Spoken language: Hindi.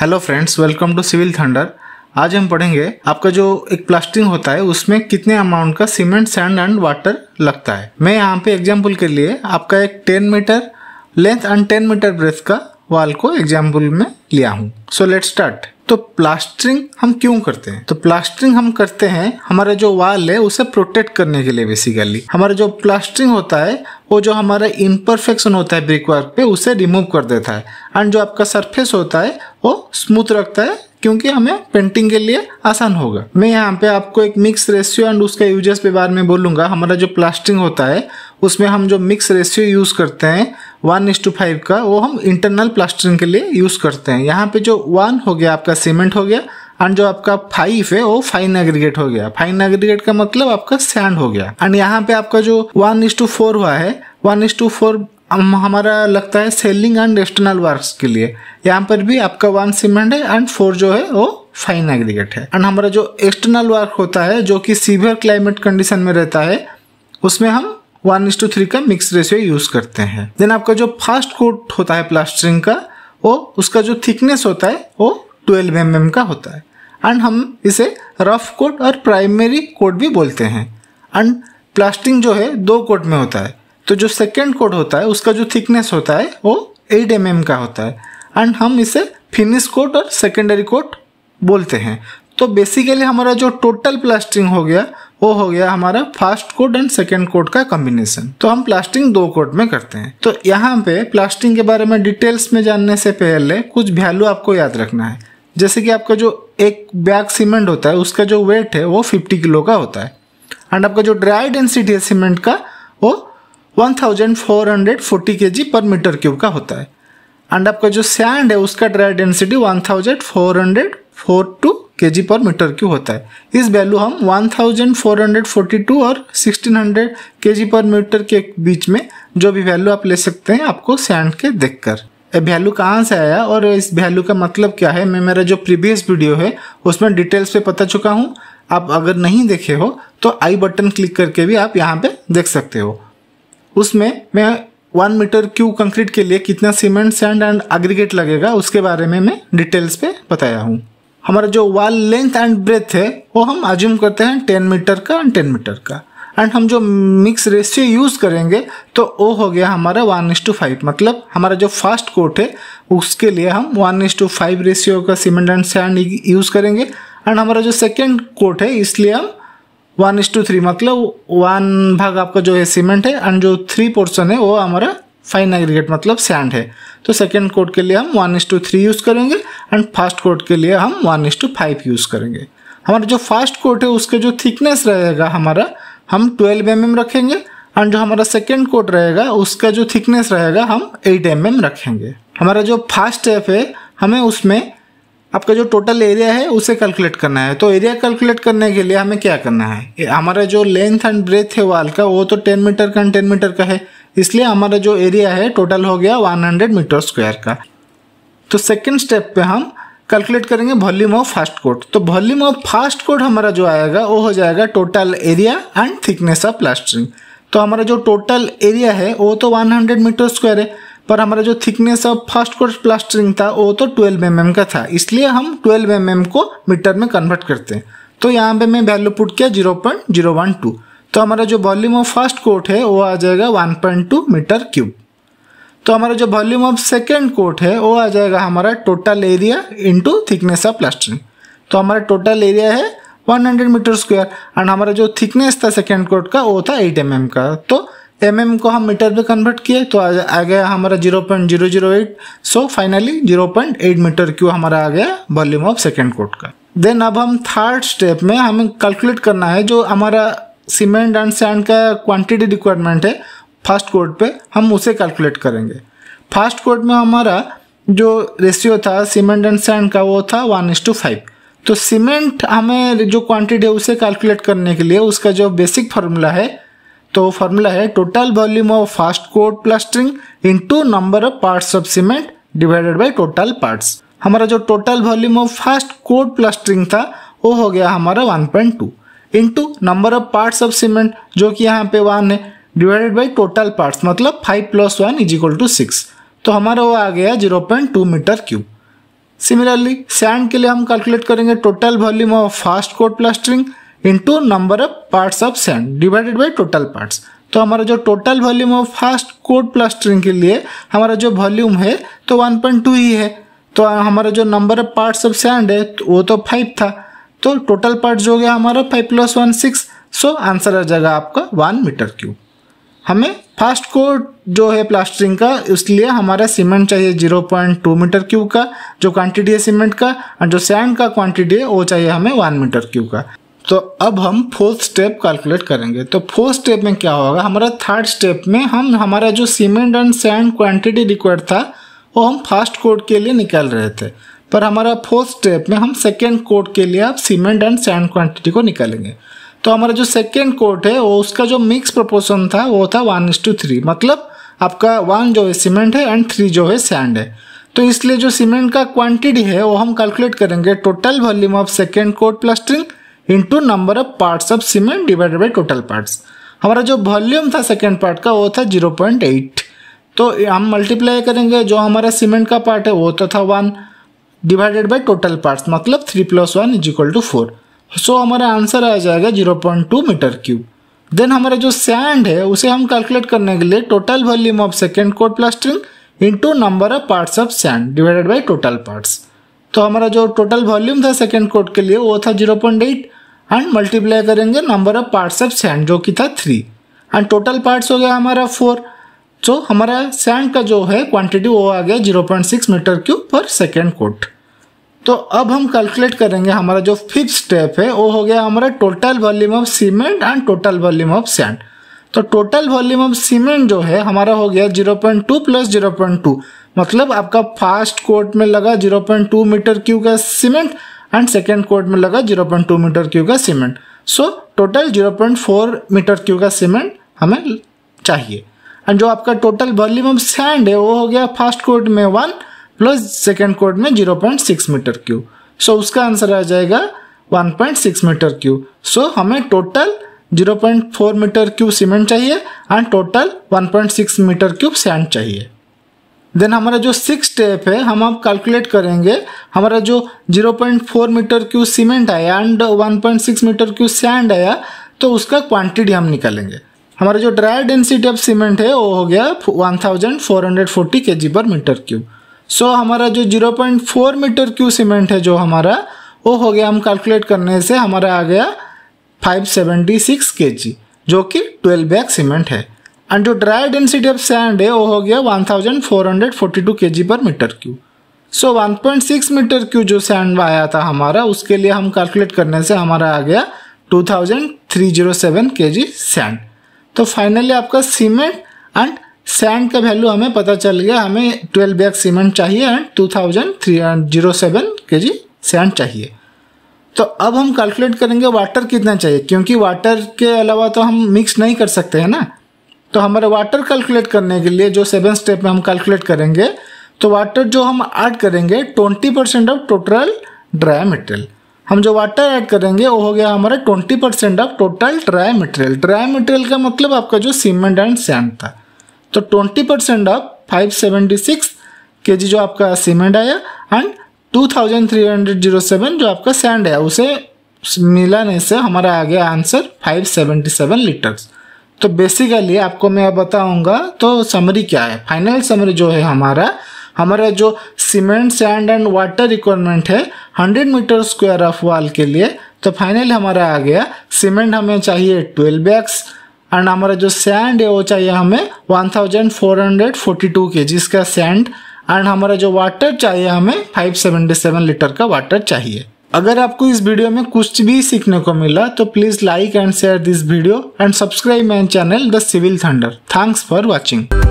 hello friends welcome to civil thunder आज हम पढ़ेंगे आपका जो एक प्लास्टिंग होता है उसमें कितने अमाउंट का सीमेंट सैंड एंड वाटर लगता है मैं यहाँ पे एग्जाम्पल के लिए आपका एक 10 metre length and 10 metre breadth का वाल को एग्जाम्पल में लिया हूँ सो लेट स्टार्ट तो प्लास्टरिंग हम क्यों करते हैं तो प्लास्टरिंग हम करते हैं हमारा जो वाल है उसे प्रोटेक्ट करने के लिए बेसिकली हमारा जो प्लास्टरिंग होता है वो जो हमारा इम्परफेक्शन होता है ब्रिक वर्क पे उसे रिमूव कर देता है एंड जो आपका सरफेस होता है वो स्मूथ रखता है क्योंकि हमें पेंटिंग के लिए आसान होगा मैं यहाँ पे आपको एक मिक्स रेशियो एंड उसका यूजेस के बारे में बोलूँगा हमारा जो प्लास्टिंग होता है उसमें हम जो मिक्स रेशियो यूज़ करते हैं वन इज टू फाइव का वो हम इंटरनल प्लास्टरिंग के लिए यूज़ करते हैं यहाँ पे जो वन हो गया आपका सीमेंट हो गया एंड जो आपका फाइव है वो फाइन एग्रीगेट हो गया फाइन एग्रीगेट का मतलब आपका सैंड हो गया एंड यहाँ पे आपका जो वन इज टू फोर हुआ है वन इज टू फोर हमारा लगता है सेलिंग एंड एक्सटर्नल वर्क के लिए यहाँ पर भी आपका वन सीमेंट है एंड फोर जो है वो फाइन एग्रीगेट है एंड हमारा जो एक्सटर्नल वर्क होता है जो कि सीवियर क्लाइमेट कंडीशन में रहता है उसमें हम वन इंस टू थ्री का मिक्स रेशियो यूज करते हैं देन आपका जो फास्ट कोट होता है प्लास्टरिंग का वो उसका जो थिकनेस होता है वो ट्वेल्व एम mm का होता है एंड हम इसे रफ कोट और प्राइमरी कोट भी बोलते हैं एंड प्लास्टिंग जो है दो कोट में होता है तो जो सेकेंड कोड होता है उसका जो थिकनेस होता है वो एट एम mm का होता है एंड हम इसे फिनिश कोट और सेकेंडरी कोट बोलते हैं तो बेसिकली हमारा जो टोटल प्लास्टिंग हो गया वो हो गया हमारा first coat and second coat का कॉम्बिनेशन तो हम प्लास्टिंग दो कोड में करते हैं तो यहाँ पे प्लास्टिंग के बारे में डिटेल्स में जानने से पहले कुछ वैल्यू आपको याद रखना है जैसे कि आपका जो एक बैग सीमेंट होता है उसका जो वेट है वो 50 किलो का होता है एंड आपका जो ड्राई डेंसिटी है सीमेंट का वो 1440 केजी पर मीटर क्यूब का होता है एंड आपका जो सैंड है उसका dry density 1442 KG per metre cube होता है इस वैल्यू हम 1442 और 1600 केजी पर मीटर के बीच में जो भी वैल्यू आप ले सकते हैं आपको सैंड के देखकर ये वैल्यू कहाँ से आया और इस वैल्यू का मतलब क्या है मैं मेरा जो प्रीवियस वीडियो है उसमें डिटेल्स पे पता चुका हूँ आप अगर नहीं देखे हो तो आई बटन क्लिक करके भी आप यहाँ पे देख सकते हो उसमें मैं वन मीटर क्यू कंक्रीट के लिए कितना सीमेंट सैंड एंड एग्रीगेट लगेगा उसके बारे में मैं डिटेल्स पे बताया हूँ हमारा जो वॉल लेंथ एंड ब्रेथ है वो हम अज्यूम करते हैं टेन मीटर का एंड टेन मीटर का एंड हम जो मिक्स रेशियो यूज़ करेंगे तो वो हो गया हमारा वन इस टू फाइव मतलब हमारा जो फास्ट कोट है उसके लिए हम one is to five ratio का सीमेंट एंड सैंड यूज़ करेंगे एंड हमारा जो सेकेंड कोट है इसलिए हम वन इज टू थ्री मतलब वन भाग आपका जो है सीमेंट है एंड जो थ्री पोर्सन है वो हमारा फाइन एग्रीगेट मतलब सैंड है तो सेकेंड कोड के लिए हम one is to three use करेंगे एंड फर्स्ट कोड के लिए हम one is to five use करेंगे हमारा जो फर्स्ट कोट है उसके जो थिकनेस रहेगा हमारा हम ट्वेल्व एम mm रखेंगे एंड जो हमारा सेकेंड कोट रहेगा उसका जो थिकनेस रहेगा हम एट एम mm रखेंगे हमारा जो फर्स्ट स्टेप है हमें उसमें आपका जो टोटल एरिया है उसे कैलकुलेट करना है तो एरिया कैलकुलेट करने के लिए हमें क्या करना है हमारा जो लेंथ एंड ब्रेथ है वाल का वो तो टेन मीटर का टेन मीटर का है इसलिए हमारा जो एरिया है टोटल हो गया वन हंड्रेड मीटर स्क्वायर का तो सेकेंड स्टेप पे हम कैलकुलेट करेंगे वॉल्यूम ऑफ फास्ट कोड तो वॉल्यूम ऑफ फास्ट कोड हमारा जो आएगा वो हो जाएगा total area and thickness of plastering तो हमारा जो टोटल एरिया है वो तो 100 मीटर स्क्वायर है पर हमारा जो thickness of first course plastering था वो तो 12 एम mm का था इसलिए हम 12 एम mm को मीटर में कन्वर्ट करते हैं तो यहाँ पे मैं वैल्यू पुट किया zero zero point one two तो हमारा जो वॉल्यूम ऑफ फर्स्ट कोट है वो आ जाएगा one point two metre cube तो हमारा जो वॉल्यूम ऑफ सेकेंड कोट है वो आ जाएगा हमारा total area into thickness of plastering तो हमारा टोटल एरिया है one hundred metre square and हमारा जो थिकनेस था सेकेंड कोट का वो था एट एम mm का तो एम mm को हम मीटर में कन्वर्ट किए तो आ, आ गया हमारा zero point zero zero eight so finally zero point eight metre cube हमारा आ गया वॉल्यूम ऑफ सेकेंड कोट का देन अब हम थर्ड स्टेप में हमें कैलकुलेट करना है जो हमारा सीमेंट एंड सैंड का क्वांटिटी रिक्वायरमेंट है फर्स्ट कोट पे हम उसे कैलकुलेट करेंगे फर्स्ट कोट में हमारा जो रेशियो था सीमेंट एंड सैंड का वो था वन इस टू फाइव तो सीमेंट हमें जो क्वांटिटी है उसे कैलकुलेट करने के लिए उसका जो बेसिक फार्मूला है तो फॉर्मूला है total volume of first coat plastering into number of parts of cement divided by total parts हमारा जो total volume of first coat plastering था वो हो गया हमारा one point two into number of parts of cement जो कि यहाँ पे वन है डिवाइडेड बाई टोटल पार्ट्स मतलब five plus one is equal to six तो हमारा वो आ गया zero point two metre cube similarly sand के लिए हम कैलकुलेट करेंगे total volume of first coat plastering into number of parts of sand divided by total parts तो हमारा जो टोटल वॉल्यूम है फर्स्ट कोड प्लस स्ट्रिंग के लिए हमारा जो वॉल्यूम है तो 1.2 ही है तो हमारा जो number of parts of sand है तो वो तो फाइव था तो टोटल पार्ट जो हो गया हमारा five plus one six so answer आ जाएगा आपका वन मीटर क्यूब हमें फर्स्ट कोड जो है प्लास्टरिंग का इसलिए हमारा सीमेंट चाहिए zero point two metre cube का जो क्वांटिटी है सीमेंट का और जो सैंड का क्वांटिटी है वो चाहिए हमें वन मीटर क्यूब का तो अब हम फोर्थ स्टेप कैलकुलेट करेंगे तो फोर्थ स्टेप में क्या होगा हमारा थर्ड स्टेप में हम हमारा जो cement and sand quantity required था वो हम फर्स्ट कोड के लिए निकाल रहे थे पर हमारा फोर्थ स्टेप में हम सेकेंड कोड के लिए आप सीमेंट एंड सैंड क्वांटिटी को निकालेंगे तो हमारा जो सेकेंड कोड है वो उसका जो मिक्स प्रपोर्सन था वो था वन इस टू थ्री मतलब आपका वन जो है सीमेंट है एंड थ्री जो है सैंड है तो इसलिए जो सीमेंट का क्वांटिटी है वो हम कैलकुलेट करेंगे total volume of second coat plastering into number of parts of cement divided by total parts हमारा जो वॉल्यूम था सेकेंड पार्ट का वो था जीरो पॉइंट एट तो हम मल्टीप्लाई करेंगे जो हमारा सीमेंट का पार्ट है वो तो था one divided by total parts मतलब three plus one is equal to four so हमारा आंसर आ जाएगा zero point two metre cube then हमारा जो सैंड है उसे हम कैलकुलेट करने के लिए total volume of second coat plastering into number of parts of sand divided by total parts तो हमारा जो टोटल वॉल्यूम था सेकेंड कोट के लिए वो था zero point eight and multiply करेंगे number of parts of sand जो कि था थ्री एंड टोटल पार्ट्स हो गया हमारा फोर तो हमारा सैंड का जो है क्वांटिटी वो आ गया zero point six metre cube per second coat तो अब हम कैलकुलेट करेंगे हमारा जो फिफ्थ स्टेप है वो हो गया हमारा total volume of cement and total volume of sand तो टोटल वॉल्यूम ऑफ सीमेंट जो है हमारा हो गया zero point two plus zero point two मतलब आपका फास्ट कोट में लगा zero point two metre cube का सीमेंट एंड सेकेंड कोट में लगा zero point two metre cube का cement so total zero point four metre cube का सीमेंट हमें चाहिए एंड जो आपका टोटल वॉल्यूम ऑफ सैंड है वो हो गया फर्स्ट कोर्ट में वन प्लस सेकेंड कोर्ट में zero point six metre cube so उसका आंसर आ जाएगा one point six metre cube so हमें total zero point four metre cube cement चाहिए and total one point six metre cube sand चाहिए देन हमारा जो सिक्स स्टेप है हम आप कैलकुलेट करेंगे हमारा जो 0.4 मीटर क्यू सीमेंट आया एंड 1.6 मीटर क्यू सैंड आया तो उसका क्वांटिटी हम निकालेंगे हमारा जो ड्राई डेंसिटी ऑफ सीमेंट है वो हो गया 1440 केजी पर मीटर क्यू सो हमारा जो 0.4 मीटर क्यू सीमेंट है जो हमारा वो हो गया हम कैलकुलेट करने से हमारा आ गया फाइव केजी जो कि ट्वेल्व बैग सीमेंट है एंड जो ड्राई डेंसिटी ऑफ सैंड है वो हो गया 1442 KG per metre cube so 1.6 metre cube जो सैंड आया था हमारा उसके लिए हम कैलकुलेट करने से हमारा आ गया 2307 केजी सैंड तो फाइनली आपका सीमेंट एंड सैंड का वैल्यू हमें पता चल गया हमें 12 बैग सीमेंट चाहिए एंड 2307 थाउजेंड सैंड चाहिए तो अब हम कैलकुलेट करेंगे वाटर कितना चाहिए क्योंकि वाटर के अलावा तो हम मिक्स नहीं कर सकते हैं ना तो हमारे वाटर कैलकुलेट करने के लिए जो सेवन स्टेप में हम कैलकुलेट करेंगे तो वाटर जो हम ऐड करेंगे twenty percent of total dry material हम जो वाटर ऐड करेंगे वो हो गया हमारा twenty percent of total dry material dry material का मतलब आपका जो सीमेंट एंड सैंड था तो twenty percent of five seventy six K G जो आपका सीमेंट आया and two thousand three hundred zero seven जो आपका सैंड आया उसे मिलाने से हमारा आ गया answer five seventy seven litres तो बेसिकली आपको मैं बताऊंगा तो समरी क्या है फाइनल समरी जो है हमारा हमारा जो cement sand and water requirement है 100 मीटर स्क्वायर ऑफ वॉल के लिए तो फाइनल हमारा आ गया सीमेंट हमें चाहिए 12 बैग्स एंड हमारा जो सैंड है वो चाहिए हमें 1442 के का सैंड एंड हमारा जो वाटर चाहिए हमें 577 लीटर का वाटर चाहिए अगर आपको इस वीडियो में कुछ भी सीखने को मिला तो please like and share this video and subscribe my channel the Civil Thunder thanks for watching